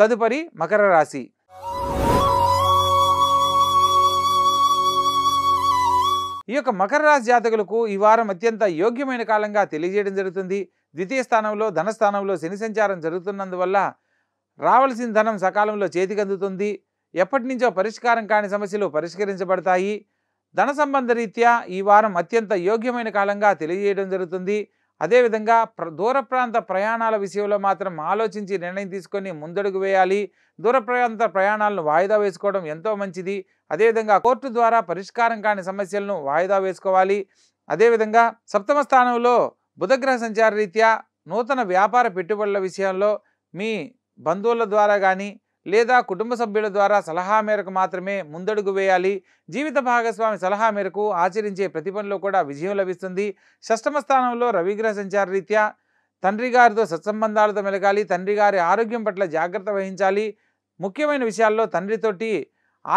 తదుపరి మకర రాశి ఈ యొక్క మకర రాశి జాతకులకు ఈ వారం అత్యంత యోగ్యమైన కాలంగా తెలియజేయడం జరుగుతుంది ద్వితీయ స్థానంలో ధనస్థానంలో శని సంచారం జరుగుతున్నందువల్ల రావాల్సిన ధనం సకాలంలో చేతికి అందుతుంది ఎప్పటి నుంచో పరిష్కారం కాని సమస్యలు పరిష్కరించబడతాయి ధన సంబంధ రీత్యా ఈ వారం అత్యంత యోగ్యమైన కాలంగా తెలియజేయడం జరుగుతుంది అదేవిధంగా ప్ర దూర ప్రాంత ప్రయాణాల విషయంలో మాత్రం ఆలోచించి నిర్ణయం తీసుకొని ముందడుగు వేయాలి దూర ప్రాంత ప్రయాణాలను వాయిదా వేసుకోవడం ఎంతో మంచిది అదేవిధంగా కోర్టు ద్వారా పరిష్కారం కాని సమస్యలను వాయిదా వేసుకోవాలి అదేవిధంగా సప్తమ స్థానంలో బుధగ్రహ సంచార రీత్యా నూతన వ్యాపార పెట్టుబడుల విషయంలో మీ బంధువుల ద్వారా కానీ లేదా కుటుంబ సభ్యుల ద్వారా సలహా మేరకు మాత్రమే ముందడుగు వేయాలి జీవిత భాగస్వామి సలహా మేరకు ఆచరించే ప్రతి పనిలో కూడా విజయం లభిస్తుంది షష్టమ స్థానంలో రవిగ్రహ సంచార రీత్యా తండ్రి గారితో సత్సంబంధాలతో మెలగాలి తండ్రి గారి ఆరోగ్యం పట్ల జాగ్రత్త వహించాలి ముఖ్యమైన విషయాల్లో తండ్రితోటి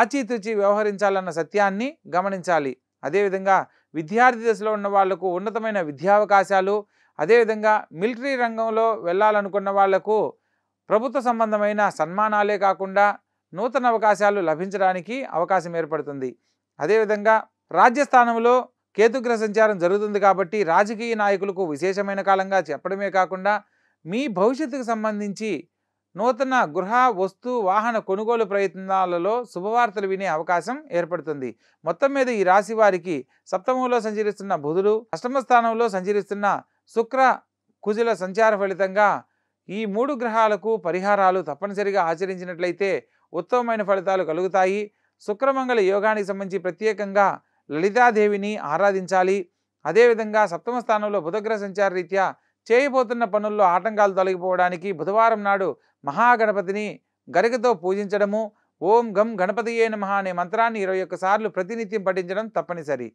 ఆచితూచి వ్యవహరించాలన్న సత్యాన్ని గమనించాలి అదేవిధంగా విద్యార్థి దశలో ఉన్న వాళ్లకు ఉన్నతమైన విద్యావకాశాలు అదేవిధంగా మిలిటరీ రంగంలో వెళ్ళాలనుకున్న వాళ్లకు ప్రభుత్వ సంబంధమైన సన్మానాలే కాకుండా నూతన అవకాశాలు లభించడానికి అవకాశం ఏర్పడుతుంది అదేవిధంగా రాజ్యస్థానంలో కేతుగ్రహ సంచారం జరుగుతుంది కాబట్టి రాజకీయ నాయకులకు విశేషమైన కాలంగా చెప్పడమే కాకుండా మీ భవిష్యత్తుకు సంబంధించి నూతన గృహ వస్తు వాహన కొనుగోలు ప్రయత్నాలలో శుభవార్తలు వినే అవకాశం ఏర్పడుతుంది మొత్తం మీద ఈ రాశి వారికి సప్తమంలో సంచరిస్తున్న బుధుడు అష్టమ స్థానంలో సంచరిస్తున్న శుక్ర కుజుల సంచార ఫలితంగా ఈ మూడు గ్రహాలకు పరిహారాలు తప్పనిసరిగా ఆచరించినట్లయితే ఉత్తమమైన ఫలితాలు కలుగుతాయి శుక్రమంగళ యోగానికి సంబంధించి ప్రత్యేకంగా లలితాదేవిని ఆరాధించాలి అదేవిధంగా సప్తమ స్థానంలో బుధగ్రహ సంచార రీత్యా చేయబోతున్న పనుల్లో ఆటంకాలు తొలగిపోవడానికి బుధవారం నాడు మహాగణపతిని గరికతో పూజించడము ఓం గం గణపతియే నమ అనే మంత్రాన్ని ఇరవై ఒక్కసార్లు ప్రతినిత్యం పఠించడం తప్పనిసరి